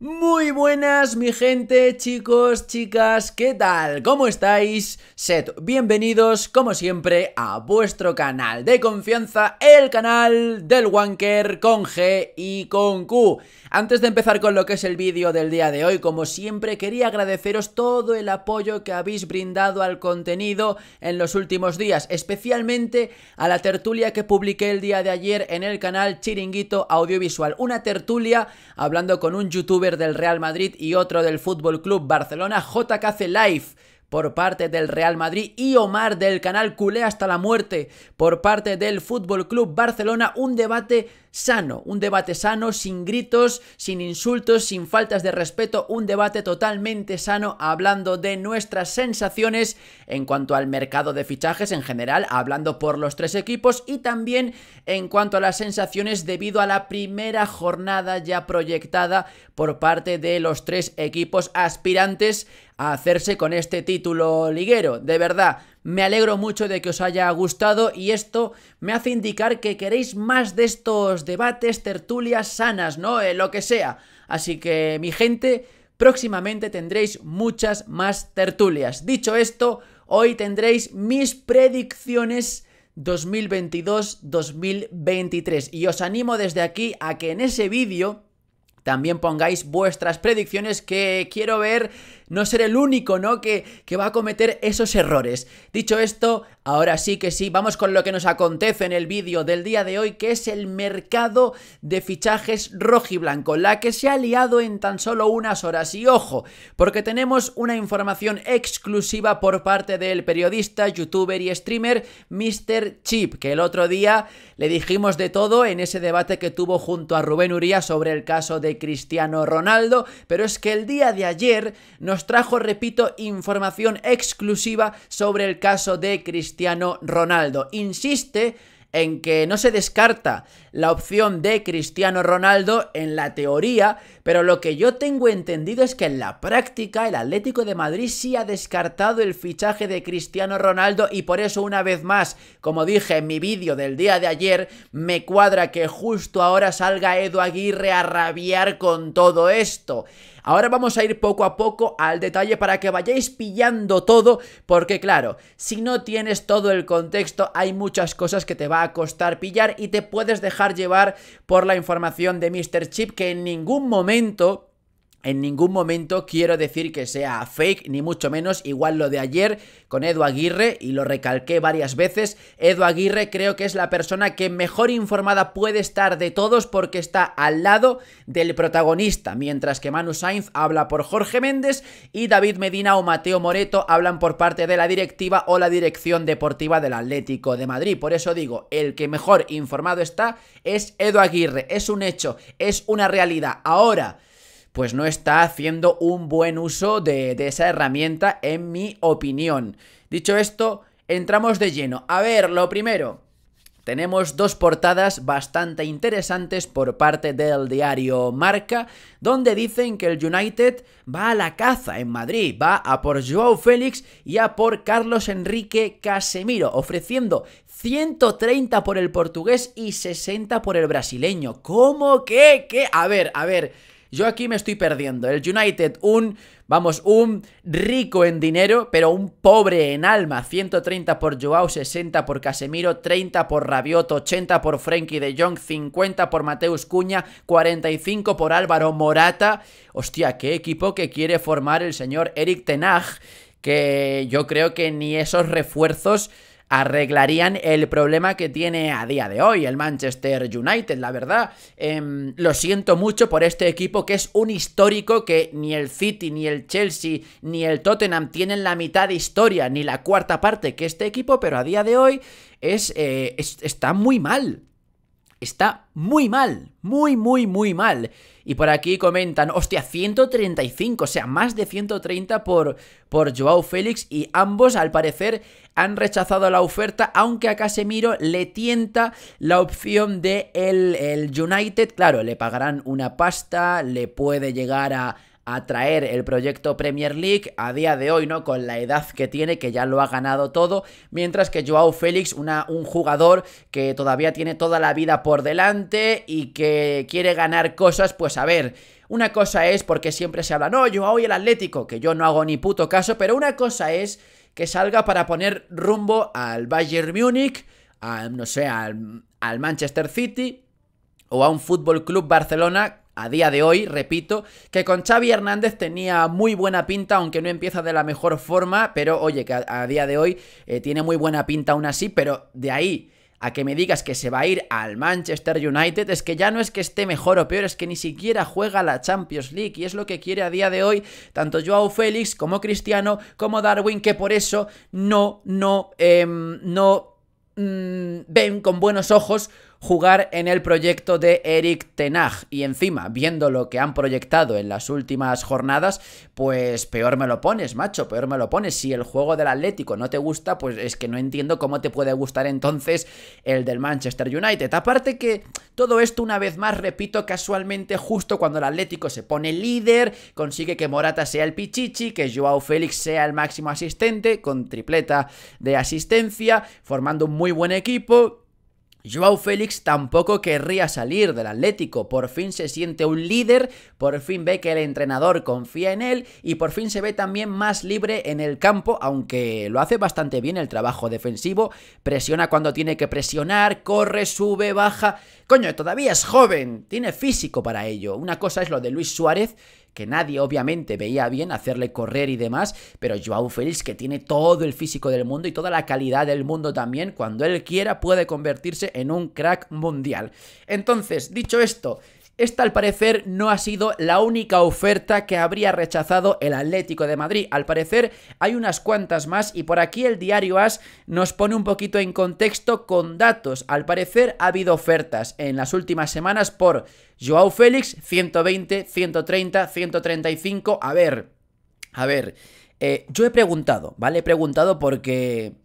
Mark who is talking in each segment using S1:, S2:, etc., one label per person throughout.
S1: Muy buenas mi gente, chicos, chicas, ¿qué tal? ¿Cómo estáis? Sed bienvenidos como siempre a vuestro canal de confianza, el canal del Wanker con G y con Q. Antes de empezar con lo que es el vídeo del día de hoy, como siempre quería agradeceros todo el apoyo que habéis brindado al contenido en los últimos días, especialmente a la tertulia que publiqué el día de ayer en el canal Chiringuito Audiovisual, una tertulia hablando con un youtuber del Real Madrid y otro del Fútbol Club Barcelona, JKC Life por parte del Real Madrid y Omar del canal Culé hasta la muerte por parte del Fútbol Club Barcelona. Un debate sano, un debate sano, sin gritos, sin insultos, sin faltas de respeto, un debate totalmente sano hablando de nuestras sensaciones en cuanto al mercado de fichajes en general, hablando por los tres equipos y también en cuanto a las sensaciones debido a la primera jornada ya proyectada por parte de los tres equipos aspirantes a hacerse con este título liguero. De verdad, me alegro mucho de que os haya gustado y esto me hace indicar que queréis más de estos debates, tertulias sanas, ¿no? Eh, lo que sea. Así que, mi gente, próximamente tendréis muchas más tertulias. Dicho esto, hoy tendréis mis predicciones 2022-2023 y os animo desde aquí a que en ese vídeo también pongáis vuestras predicciones que quiero ver no ser el único, ¿no? Que, que va a cometer esos errores. Dicho esto, ahora sí que sí, vamos con lo que nos acontece en el vídeo del día de hoy, que es el mercado de fichajes blanco la que se ha liado en tan solo unas horas. Y ojo, porque tenemos una información exclusiva por parte del periodista, youtuber y streamer Mr. Chip, que el otro día le dijimos de todo en ese debate que tuvo junto a Rubén Uría sobre el caso de Cristiano Ronaldo, pero es que el día de ayer nos trajo, repito, información exclusiva sobre el caso de Cristiano Ronaldo. Insiste en que no se descarta la opción de Cristiano Ronaldo en la teoría, pero lo que yo tengo entendido es que en la práctica el Atlético de Madrid sí ha descartado el fichaje de Cristiano Ronaldo y por eso una vez más, como dije en mi vídeo del día de ayer, me cuadra que justo ahora salga Edu Aguirre a rabiar con todo esto. Ahora vamos a ir poco a poco al detalle para que vayáis pillando todo, porque claro, si no tienes todo el contexto, hay muchas cosas que te va a costar pillar y te puedes dejar llevar por la información de Mr. Chip que en ningún momento en ningún momento quiero decir que sea fake, ni mucho menos, igual lo de ayer con Edu Aguirre, y lo recalqué varias veces, Edu Aguirre creo que es la persona que mejor informada puede estar de todos porque está al lado del protagonista, mientras que Manu Sainz habla por Jorge Méndez y David Medina o Mateo Moreto hablan por parte de la directiva o la dirección deportiva del Atlético de Madrid. Por eso digo, el que mejor informado está es Edu Aguirre, es un hecho, es una realidad. Ahora, pues no está haciendo un buen uso de, esa herramienta, en mi opinión. Dicho esto, entramos de lleno. A ver, lo primero, tenemos dos portadas bastante interesantes por parte del diario Marca, donde dicen que el United va a la caza en Madrid, va a por Joao Félix y a por Carlos Enrique Casemiro, ofreciendo 130 por el portugués y 60 por el brasileño. ¿Cómo que? ¿Qué? A ver, a ver. Yo aquí me estoy perdiendo. El United, un, vamos, un rico en dinero, pero un pobre en alma. 130 por Joao, 60 por Casemiro, 30 por Rabiot, 80 por Frenkie de Jong, 50 por Mateus Cuña, 45 por Álvaro Morata. Hostia, qué equipo que quiere formar el señor Eric Tenag, que yo creo que ni esos refuerzos arreglarían el problema que tiene a día de hoy el Manchester United, la verdad. Em, lo siento mucho por este equipo que es un histórico que ni el City, ni el Chelsea, ni el Tottenham tienen la mitad de historia, ni la cuarta parte que este equipo, pero a día de hoy eh, está muy mal está muy mal, muy, muy, muy mal. Y por aquí comentan, hostia, 135, o sea, más de 130 por, por Joao Félix y ambos al parecer han rechazado la oferta, aunque a Casemiro le tienta la opción de el, el United, claro, le pagarán una pasta, le puede llegar a, a traer el proyecto Premier League a día de hoy, ¿no? Con la edad que tiene, que ya lo ha ganado todo, mientras que Joao Félix, una, un jugador que todavía tiene toda la vida por delante y que quiere ganar cosas, pues a ver, una cosa es, porque siempre se habla, no, Joao y el Atlético, que yo no hago ni puto caso, pero una cosa es que salga para poner rumbo al Bayern Múnich, al, no sé, al, al Manchester City o a un Fútbol Club Barcelona a día de hoy, repito, que con Xavi Hernández tenía muy buena pinta, aunque no empieza de la mejor forma, pero oye, que a, día de hoy eh, tiene muy buena pinta aún así, pero de ahí a que me digas que se va a ir al Manchester United, es que ya no es que esté mejor o peor, es que ni siquiera juega la Champions League y es lo que quiere a día de hoy tanto Joao Félix como Cristiano como Darwin, que por eso no, no, em, no mm, ven con buenos ojos jugar en el proyecto de Eric Tenag. Y encima, viendo lo que han proyectado en las últimas jornadas, pues peor me lo pones, macho, peor me lo pones. Si el juego del Atlético no te gusta, pues es que no entiendo cómo te puede gustar entonces el del Manchester United. Aparte que todo esto, una vez más, repito, casualmente, justo cuando el Atlético se pone líder, consigue que Morata sea el pichichi, que Joao Félix sea el máximo asistente, con tripleta de asistencia, formando un muy buen equipo Joao Félix tampoco querría salir del Atlético, por fin se siente un líder, por fin ve que el entrenador confía en él y por fin se ve también más libre en el campo, aunque lo hace bastante bien el trabajo defensivo, presiona cuando tiene que presionar, corre, sube, baja, coño, todavía es joven, tiene físico para ello. Una cosa es lo de Luis Suárez que nadie obviamente veía bien hacerle correr y demás, pero Joao Félix que tiene todo el físico del mundo y toda la calidad del mundo también, cuando él quiera puede convertirse en un crack mundial. Entonces, dicho esto, esta al parecer no ha sido la única oferta que habría rechazado el Atlético de Madrid. Al parecer hay unas cuantas más y por aquí el diario AS nos pone un poquito en contexto con datos. Al parecer ha habido ofertas en las últimas semanas por Joao Félix 120, 130, 135. A ver, a ver, eh, yo he preguntado, ¿vale? He preguntado porque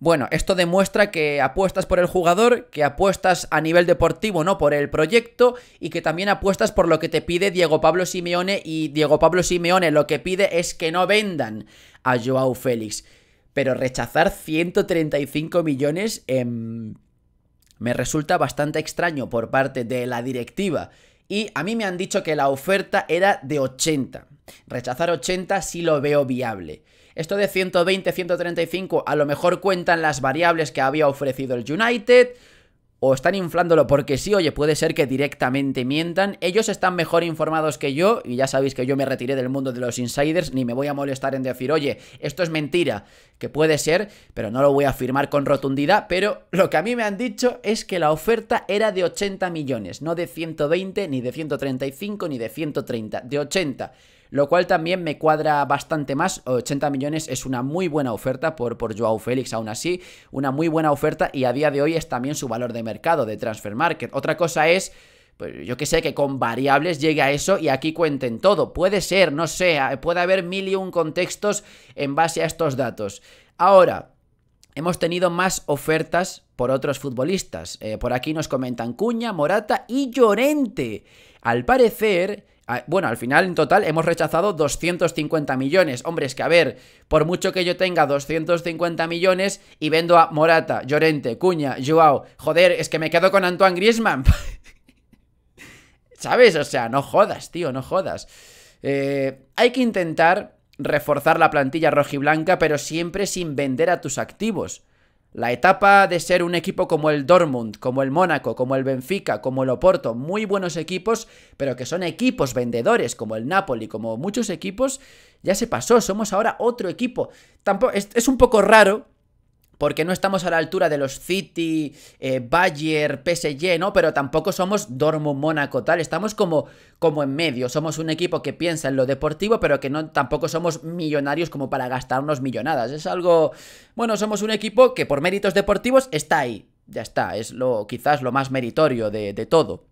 S1: bueno, esto demuestra que apuestas por el jugador, que apuestas a nivel deportivo, ¿no? Por el proyecto y que también apuestas por lo que te pide Diego Pablo Simeone y Diego Pablo Simeone lo que pide es que no vendan a Joao Félix. Pero rechazar 135 millones em, me resulta bastante extraño por parte de la directiva. Y a mí me han dicho que la oferta era de 80. Rechazar 80 sí lo veo viable. Esto de 120, 135 a lo mejor cuentan las variables que había ofrecido el United o están inflándolo porque sí, oye, puede ser que directamente mientan. Ellos están mejor informados que yo, y ya sabéis que yo me retiré del mundo de los insiders, ni me voy a molestar en decir, oye, esto es mentira que puede ser, pero no lo voy a afirmar con rotundidad, pero lo que a mí me han dicho es que la oferta era de 80 millones, no de 120, ni de 135, ni de 130, de 80 lo cual también me cuadra bastante más. 80 millones es una muy buena oferta por, por Joao Félix, aún así, una muy buena oferta y a día de hoy es también su valor de mercado de Transfer Market. Otra cosa es pues, yo que sé, que con variables llegue a eso y aquí cuenten todo. Puede ser, no sé, puede haber mil y un contextos en base a estos datos. Ahora, hemos tenido más ofertas por otros futbolistas. Eh, por aquí nos comentan Cuña, Morata y Llorente. Al parecer, bueno, al final en total hemos rechazado 250 millones. Hombre, es que a ver, por mucho que yo tenga 250 millones y vendo a Morata, Llorente, Cuña, Joao, joder, es que me quedo con Antoine Griezmann. ¿Sabes? O sea, no jodas, tío, no jodas. Eh, hay que intentar reforzar la plantilla rojiblanca, pero siempre sin vender a tus activos. La etapa de ser un equipo como el Dortmund, como el Mónaco, como el Benfica, como el Oporto, muy buenos equipos, pero que son equipos vendedores, como el Napoli, como muchos equipos, ya se pasó, somos ahora otro equipo. es un poco raro porque no estamos a la altura de los City, Bayer, eh, Bayern, PSG, ¿no? Pero tampoco somos Dormo, Mónaco, tal. Estamos como, como en medio. Somos un equipo que piensa en lo deportivo, pero que no, tampoco somos millonarios como para gastar unos millonadas. Es algo... Bueno, somos un equipo que por méritos deportivos está ahí. Ya está, es lo quizás lo más meritorio de, de todo.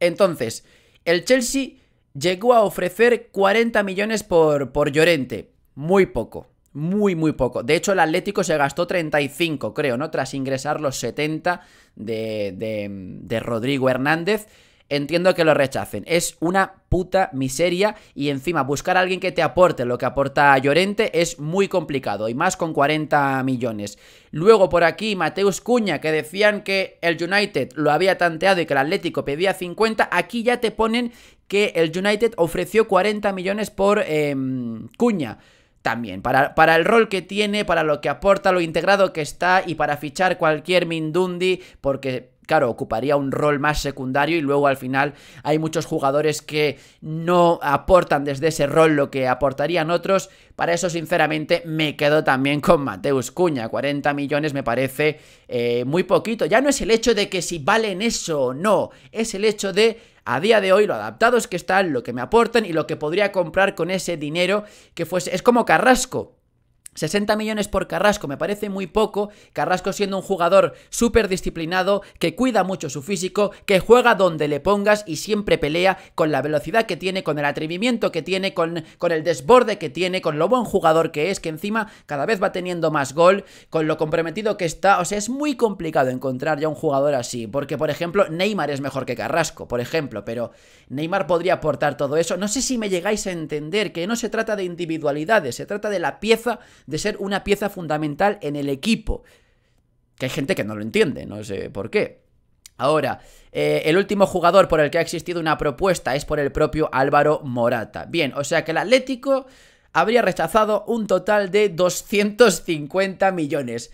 S1: Entonces, el Chelsea llegó a ofrecer 40 millones por, por Llorente. Muy poco muy, muy poco. De hecho, el Atlético se gastó 35, creo, ¿no? Tras ingresar los 70 de, de, Rodrigo Hernández entiendo que lo rechacen. Es una puta miseria y encima buscar a alguien que te aporte lo que aporta Llorente es muy complicado y más con 40 millones. Luego por aquí Mateus Cuña que decían que el United lo había tanteado y que el Atlético pedía 50, aquí ya te ponen que el United ofreció 40 millones por em, Cuña también. Para, para, el rol que tiene, para lo que aporta, lo integrado que está y para fichar cualquier Mindundi, porque claro, ocuparía un rol más secundario y luego al final hay muchos jugadores que no aportan desde ese rol lo que aportarían otros. Para eso, sinceramente, me quedo también con Mateus Cuña. 40 millones me parece eh, muy poquito. Ya no es el hecho de que si valen eso o no, es el hecho de a día de hoy lo adaptados que están, lo que me aportan y lo que podría comprar con ese dinero que fuese... Es como Carrasco. 60 millones por Carrasco me parece muy poco, Carrasco siendo un jugador súper disciplinado, que cuida mucho su físico, que juega donde le pongas y siempre pelea con la velocidad que tiene, con el atrevimiento que tiene, con, con, el desborde que tiene, con lo buen jugador que es, que encima cada vez va teniendo más gol, con lo comprometido que está, o sea, es muy complicado encontrar ya un jugador así, porque por ejemplo Neymar es mejor que Carrasco, por ejemplo, pero Neymar podría aportar todo eso, no sé si me llegáis a entender que no se trata de individualidades, se trata de la pieza de ser una pieza fundamental en el equipo. Que hay gente que no lo entiende, no sé por qué. Ahora, eh, el último jugador por el que ha existido una propuesta es por el propio Álvaro Morata. Bien, o sea que el Atlético habría rechazado un total de 250 millones.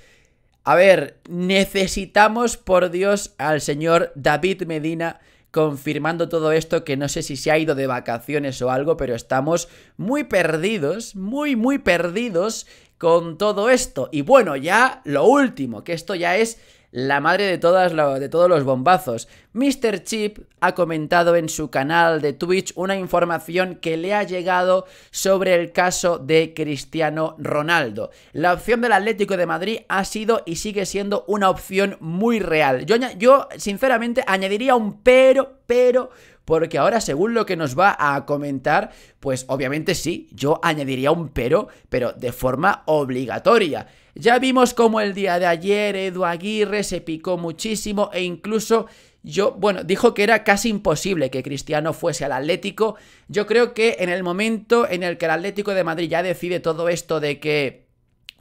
S1: A ver, necesitamos por Dios al señor David Medina confirmando todo esto que no sé si se ha ido de vacaciones o algo, pero estamos muy perdidos, muy, muy perdidos con todo esto. Y bueno, ya lo último, que esto ya es la madre de, todos los bombazos. Mr. Chip ha comentado en su canal de Twitch una información que le ha llegado sobre el caso de Cristiano Ronaldo. La opción del Atlético de Madrid ha sido y sigue siendo una opción muy real. yo sinceramente añadiría un pero, pero, porque ahora según lo que nos va a comentar, pues obviamente sí, yo añadiría un pero, pero de forma obligatoria. Ya vimos cómo el día de ayer Edu Aguirre se picó muchísimo e incluso yo, bueno, dijo que era casi imposible que Cristiano fuese al Atlético. Yo creo que en el momento en el que el Atlético de Madrid ya decide todo esto de que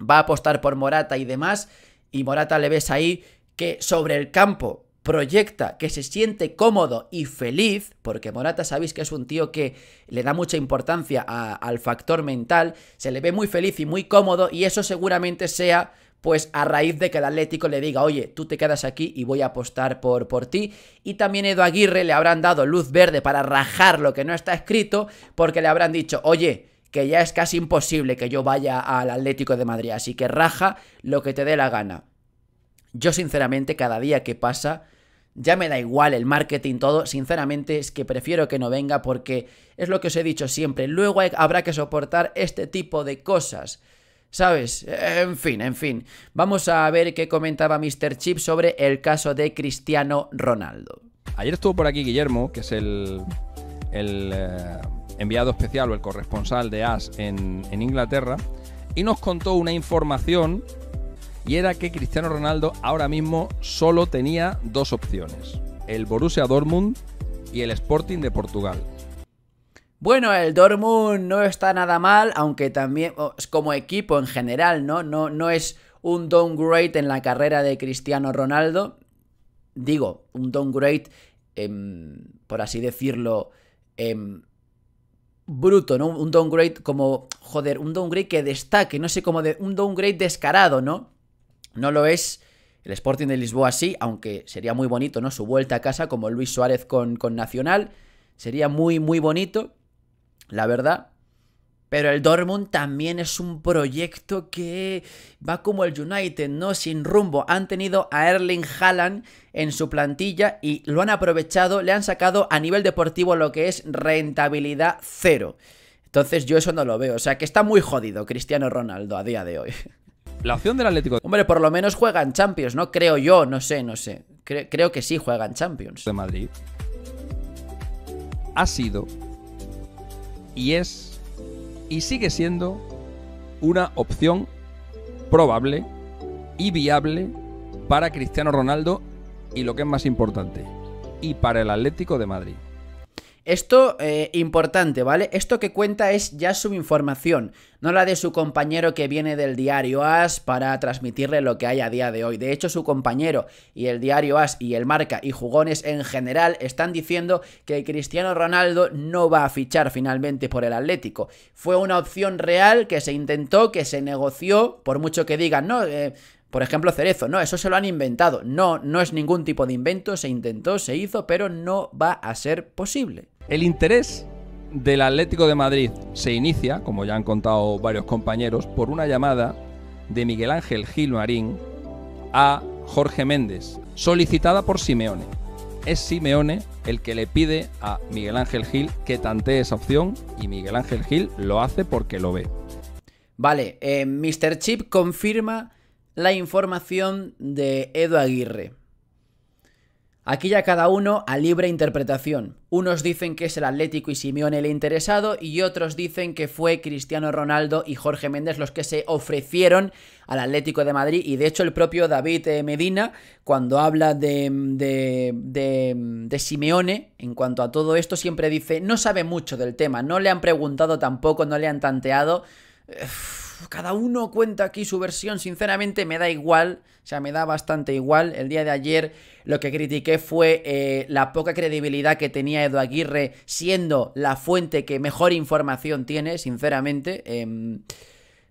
S1: va a apostar por Morata y demás, y Morata le ves ahí que sobre el campo proyecta que se siente cómodo y feliz, porque Morata sabéis que es un tío que le da mucha importancia al factor mental, se le ve muy feliz y muy cómodo y eso seguramente sea pues a raíz de que el Atlético le diga, oye, tú te quedas aquí y voy a apostar por, por ti. Y también Edo Aguirre le habrán dado luz verde para rajar lo que no está escrito, porque le habrán dicho, oye, que ya es casi imposible que yo vaya al Atlético de Madrid, así que raja lo que te dé la gana. Yo sinceramente cada día que pasa ya me da igual el marketing, todo, sinceramente es que prefiero que no venga porque es lo que os he dicho siempre, luego habrá que soportar este tipo de cosas. ¿Sabes? En fin, en fin. Vamos a ver qué comentaba Mr. Chip sobre el caso de Cristiano Ronaldo.
S2: Ayer estuvo por aquí Guillermo, que es el, el eh, enviado especial o el corresponsal de AS en Inglaterra, y nos contó una información y era que Cristiano Ronaldo ahora mismo solo tenía dos opciones, el Borussia Dortmund y el Sporting de Portugal.
S1: Bueno, el Dortmund no está nada mal, aunque también como equipo en general, ¿no? No, no es un downgrade en la carrera de Cristiano Ronaldo. Digo, un downgrade, em, por así decirlo, em, bruto, ¿no? Un downgrade como, joder, un downgrade que destaque, no sé, como de, un downgrade descarado, ¿no? No lo es el Sporting de Lisboa sí, aunque sería muy bonito, ¿no? Su vuelta a casa como Luis Suárez con, con Nacional. Sería muy, muy bonito, la verdad. Pero el Dortmund también es un proyecto que va como el United, ¿no? Sin rumbo. Han tenido a Erling Haaland en su plantilla y lo han aprovechado, le han sacado a nivel deportivo lo que es rentabilidad cero. Entonces yo eso no lo veo. O sea que está muy jodido Cristiano Ronaldo a día de hoy. La opción del Atlético. Hombre, por lo menos juegan Champions, ¿no? Creo yo, no sé, no sé. creo que sí juegan Champions. De Madrid ha sido
S2: y es y sigue siendo una opción probable y viable para Cristiano Ronaldo y lo que es más importante, y para el
S1: Atlético de Madrid. Esto, eh, importante, ¿vale? Esto que cuenta es ya su información, no la de su compañero que viene del diario As para transmitirle lo que hay a día de hoy. De hecho, su compañero y el diario As y el Marca y Jugones en general están diciendo que Cristiano Ronaldo no va a fichar finalmente por el Atlético. Fue una opción real que se intentó, que se negoció, por mucho que digan, no, eh, por ejemplo, Cerezo, no, eso se lo han inventado. No, no es ningún tipo de invento, se intentó, se hizo, pero no va a ser posible. El interés
S2: del Atlético de Madrid se inicia, como ya han contado varios compañeros, por una llamada de Miguel Ángel Gil Marín a Jorge Méndez, solicitada por Simeone. Es Simeone el que le pide a Miguel Ángel Gil que tantee esa opción y Miguel Ángel Gil lo hace porque lo ve.
S1: Vale, eh, Mr. Chip confirma la información de Edu Aguirre. Aquí ya cada uno a libre interpretación. Unos dicen que es el Atlético y Simeone el interesado y otros dicen que fue Cristiano Ronaldo y Jorge Méndez los que se ofrecieron al Atlético de Madrid y de hecho el propio David eh, Medina cuando habla de, de, de, de Simeone en cuanto a todo esto siempre dice no sabe mucho del tema, no le han preguntado tampoco, no le han tanteado cada uno cuenta aquí su versión, sinceramente me da igual, o sea, me da bastante igual. El día de ayer lo que critiqué fue eh, la poca credibilidad que tenía Edu Aguirre siendo la fuente que mejor información tiene, sinceramente. Em,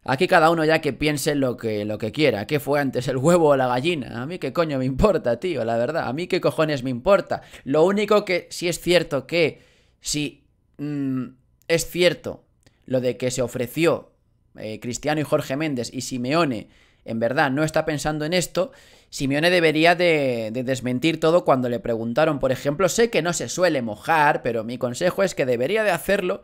S1: aquí cada uno ya que piense lo que, lo que quiera, qué fue antes, el huevo o la gallina. A mí qué coño me importa, tío, la verdad, a mí qué cojones me importa. Lo único que sí es cierto que, si sí, mm, es cierto lo de que se ofreció eh, Cristiano y Jorge Méndez y Simeone en verdad no está pensando en esto, Simeone debería de, desmentir todo cuando le preguntaron, por ejemplo, sé que no se suele mojar, pero mi consejo es que debería de hacerlo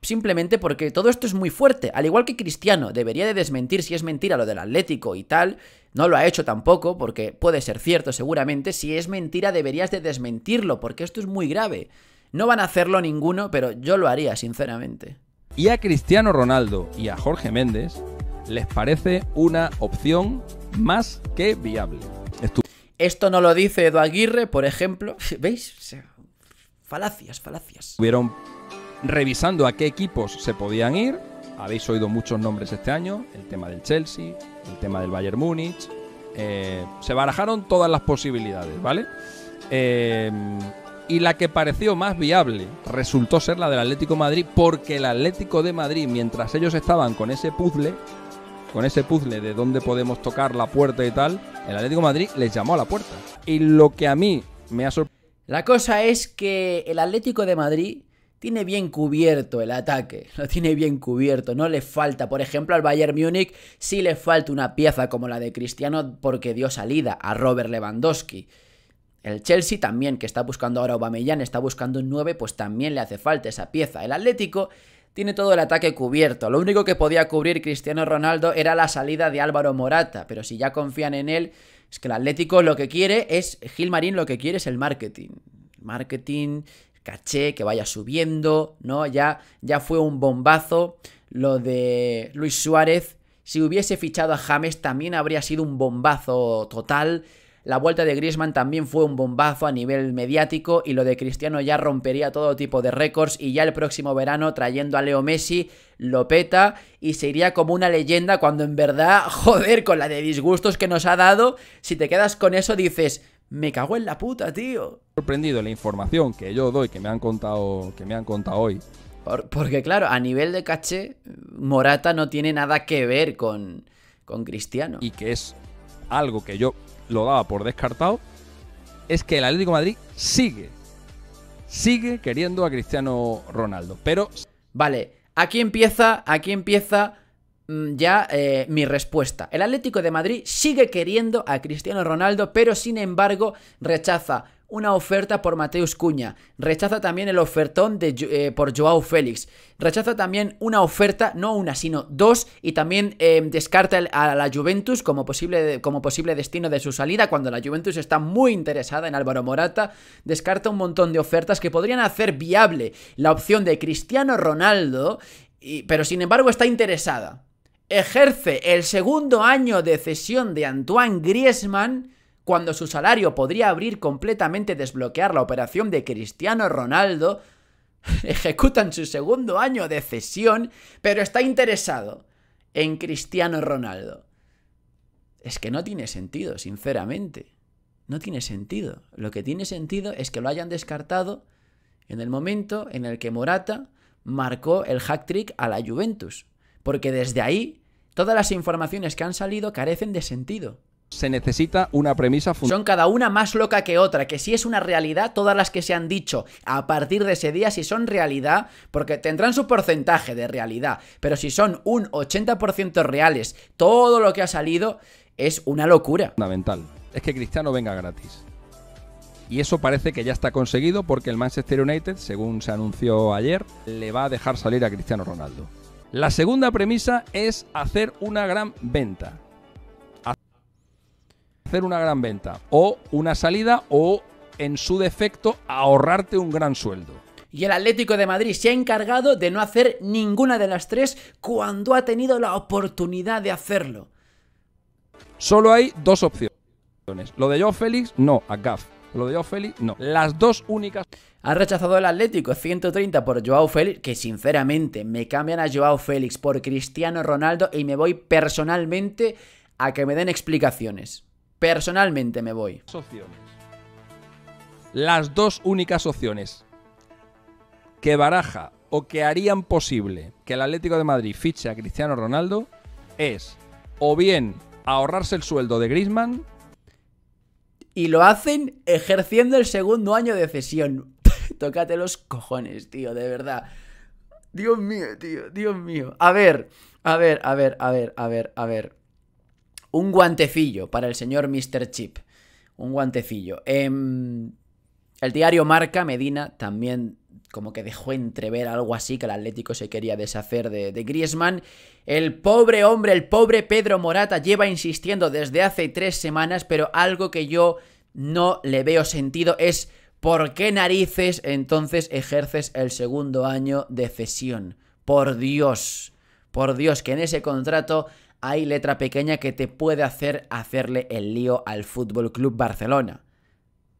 S1: simplemente porque todo esto es muy fuerte, al igual que Cristiano, debería de desmentir si es mentira lo del Atlético y tal, no lo ha hecho tampoco porque puede ser cierto seguramente, si es mentira deberías de desmentirlo porque esto es muy grave. No van a hacerlo ninguno, pero yo lo haría, sinceramente.
S2: Y a Cristiano Ronaldo y a Jorge Méndez les parece una opción más que viable. Esto no lo dice
S1: Edu Aguirre, por ejemplo. ¿Veis? Falacias, falacias.
S2: Estuvieron revisando a qué equipos se podían ir. Habéis oído muchos nombres este año. El tema del Chelsea, el tema del Bayern Múnich. Eh, se barajaron todas las posibilidades, ¿vale? Eh, y la que pareció más viable resultó ser la del Atlético Madrid porque el Atlético de Madrid mientras ellos estaban con ese puzzle con ese puzzle de dónde podemos tocar la puerta y tal, el Atlético Madrid les llamó a la puerta. Y lo
S1: que a mí me ha sorprendido... La cosa es que el Atlético de Madrid tiene bien cubierto el ataque, lo tiene bien cubierto, no le falta, por ejemplo, al Bayern Múnich sí le falta una pieza como la de Cristiano porque dio salida a Robert Lewandowski. El Chelsea también, que está buscando ahora Aubameyang, está buscando un 9, pues también le hace falta esa pieza. El Atlético tiene todo el ataque cubierto. Lo único que podía cubrir Cristiano Ronaldo era la salida de Álvaro Morata, pero si ya confían en él, es que el Atlético lo que quiere es, Gilmarín lo que quiere es el marketing. Marketing, caché, que vaya subiendo, ¿no? Ya, ya fue un bombazo lo de Luis Suárez. Si hubiese fichado a James también habría sido un bombazo total la vuelta de Griezmann también fue un bombazo a nivel mediático y lo de Cristiano ya rompería todo tipo de récords y ya el próximo verano trayendo a Leo Messi lo peta y se iría como una leyenda cuando en verdad, joder, con la de disgustos que nos ha dado, si te quedas con eso dices, me cago en la puta, tío. Sorprendido la información que yo doy, que me han contado, que me han contado hoy. porque claro, a nivel de caché, Morata no tiene nada que ver con, con Cristiano. Y que es algo que yo lo daba por descartado,
S2: es que el Atlético de Madrid sigue, sigue queriendo a Cristiano Ronaldo.
S1: Pero... Vale, aquí empieza, aquí empieza mm, ya eh, mi respuesta. El Atlético de Madrid sigue queriendo a Cristiano Ronaldo, pero sin embargo rechaza una oferta por Mateus Cuña. Rechaza también el ofertón de, eh, por Joao Félix. Rechaza también una oferta, no una, sino dos. Y también em, descarta a la Juventus como posible, como posible destino de su salida, cuando la Juventus está muy interesada en Álvaro Morata. Descarta un montón de ofertas que podrían hacer viable la opción de Cristiano Ronaldo, pero sin embargo está interesada. Ejerce el segundo año de cesión de Antoine Griezmann cuando su salario podría abrir completamente desbloquear la operación de Cristiano Ronaldo, ejecutan su segundo año de cesión, pero está interesado en Cristiano Ronaldo. Es que no tiene sentido, sinceramente. No tiene sentido. Lo que tiene sentido es que lo hayan descartado en el momento en el que Morata marcó el hack trick a la Juventus. Porque desde ahí, todas las informaciones que han salido carecen de sentido se necesita una premisa fundamental. Son cada una más loca que otra, que si es una realidad, todas las que se han dicho a partir de ese día, si son realidad, porque tendrán su porcentaje de realidad, pero si son un 80% reales, todo lo que ha salido es una locura. Fundamental, es que Cristiano venga gratis.
S2: Y eso parece que ya está conseguido porque el Manchester United, según se anunció ayer, le va a dejar salir a Cristiano Ronaldo. La segunda premisa es hacer una gran venta una gran venta o una salida o en su defecto ahorrarte un gran sueldo.
S1: Y el Atlético de Madrid se ha encargado de no hacer ninguna de las tres cuando ha tenido la oportunidad de hacerlo.
S2: Solo hay dos opciones. Lo de Joe Félix, no, a GAF.
S1: Lo de Joao Félix, no. Las dos únicas. Ha rechazado el Atlético 130 por Joao Félix, que sinceramente me cambian a Joao Félix por Cristiano Ronaldo y me voy personalmente a que me den explicaciones. Personalmente me voy.
S2: Las dos únicas opciones
S1: que baraja
S2: o que harían posible que el Atlético de Madrid fiche a Cristiano Ronaldo es
S1: o bien ahorrarse el sueldo de Griezmann. Y lo hacen ejerciendo el segundo año de cesión. Tócate los cojones, tío, de verdad. Dios mío, tío, Dios mío. A ver, a ver, a ver, a ver, a ver, a ver un guantecillo para el señor Mr. Chip. Un guantecillo. Em, el diario Marca Medina también como que dejó entrever algo así que el Atlético se quería deshacer de, de, Griezmann. El pobre hombre, el pobre Pedro Morata lleva insistiendo desde hace tres semanas, pero algo que yo no le veo sentido es por qué narices entonces ejerces el segundo año de cesión. Por Dios, por Dios, que en ese contrato hay letra pequeña que te puede hacer hacerle el lío al Fútbol Club Barcelona.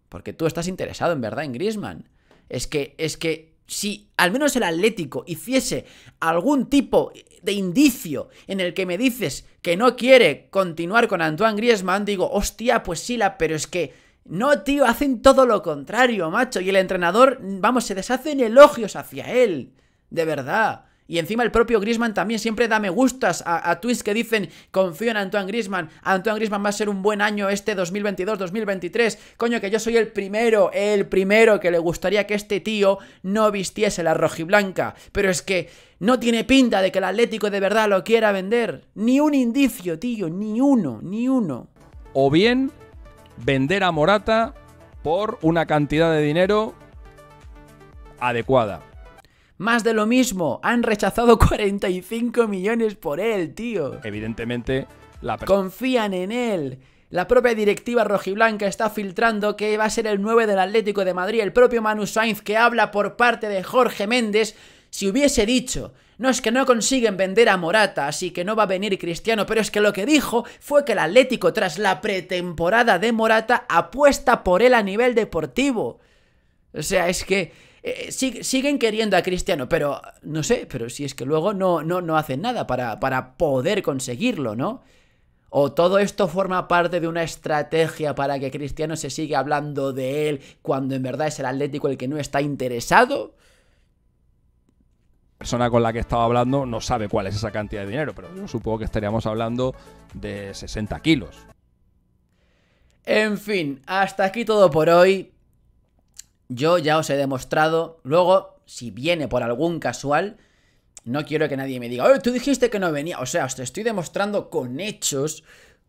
S1: Porque tú estás interesado en verdad en Griezmann. Es que es que si al menos el Atlético hiciese algún tipo de indicio en el que me dices que no quiere continuar con Antoine Griezmann, digo, hostia, pues sí, la, pero es que no, tío, hacen todo lo contrario, macho, y el entrenador, vamos, se deshacen elogios hacia él. De verdad. Y encima el propio Grisman también siempre da me gustas a, a que dicen confío en Antoine Grisman, Antoine Grisman va a ser un buen año este 2022-2023. Coño, que yo soy el primero, el primero que le gustaría que este tío no vistiese la rojiblanca. Pero es que no tiene pinta de que el Atlético de verdad lo quiera vender. Ni un indicio, tío, ni uno, ni uno. O bien vender a Morata
S2: por una cantidad de dinero adecuada.
S1: Más de lo mismo, han rechazado 45 millones por él, tío.
S2: Evidentemente,
S1: la... Confían en él. La propia directiva rojiblanca está filtrando que va a ser el 9 del Atlético de Madrid, el propio Manu Sainz que habla por parte de Jorge Méndez. Si hubiese dicho, no es que no consiguen vender a Morata, así que no va a venir Cristiano, pero es que lo que dijo fue que el Atlético tras la pretemporada de Morata apuesta por él a nivel deportivo. O sea, es que eh, siguen queriendo a Cristiano, pero no sé, pero si es que luego no, no, no hacen nada para, poder conseguirlo, ¿no? ¿O todo esto forma parte de una estrategia para que Cristiano se siga hablando de él cuando en verdad es el Atlético el que no está interesado?
S2: persona con la que estaba hablando no sabe cuál es esa cantidad de dinero, pero yo supongo que estaríamos hablando
S1: de 60 kilos. En fin, hasta aquí todo por hoy. Yo ya os he demostrado, luego, si viene por algún casual, no quiero que nadie me diga, oye, tú dijiste que no venía. O sea, os estoy demostrando con hechos,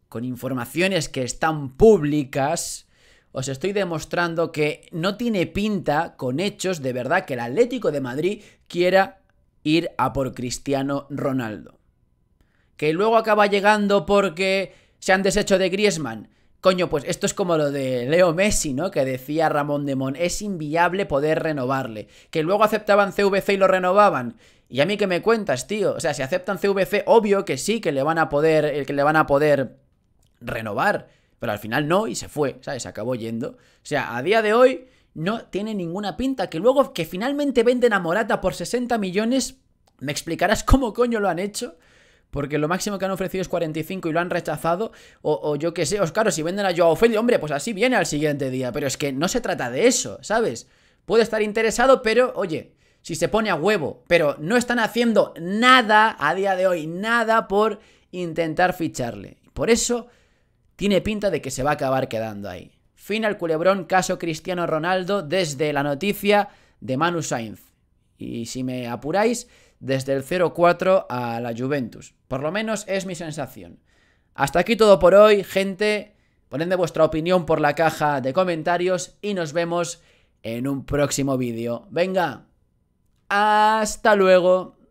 S1: con informaciones que están públicas, os estoy demostrando que no tiene pinta, con hechos, de verdad, que el Atlético de Madrid quiera ir a por Cristiano Ronaldo. Que luego acaba llegando porque se han deshecho de Griezmann. Coño, pues esto es como lo de Leo Messi, ¿no? Que decía Ramón Demón, es inviable poder renovarle. Que luego aceptaban CVC y lo renovaban. Y a mí que me cuentas, tío. O sea, si aceptan CVC, obvio que sí, que le van a poder, eh, que le van a poder renovar. Pero al final no, y se fue, ¿sabes? Se acabó yendo. O sea, a día de hoy no tiene ninguna pinta. Que luego, que finalmente venden a Morata por 60 millones, ¿me explicarás cómo coño lo han hecho? porque lo máximo que han ofrecido es 45 y lo han rechazado, o, yo qué sé, os si venden a Joao Feli, hombre, pues así viene al siguiente día, pero es que no se trata de eso, ¿sabes? Puede estar interesado, pero oye, si se pone a huevo, pero no están haciendo nada a día de hoy, nada por intentar ficharle. Por eso tiene pinta de que se va a acabar quedando ahí. Fin al culebrón caso Cristiano Ronaldo desde la noticia de Manu Sainz. Y si me apuráis, desde el 0-4 a la Juventus. Por lo menos es mi sensación. Hasta aquí todo por hoy, gente. de vuestra opinión por la caja de comentarios y nos vemos en un próximo vídeo. Venga, hasta luego.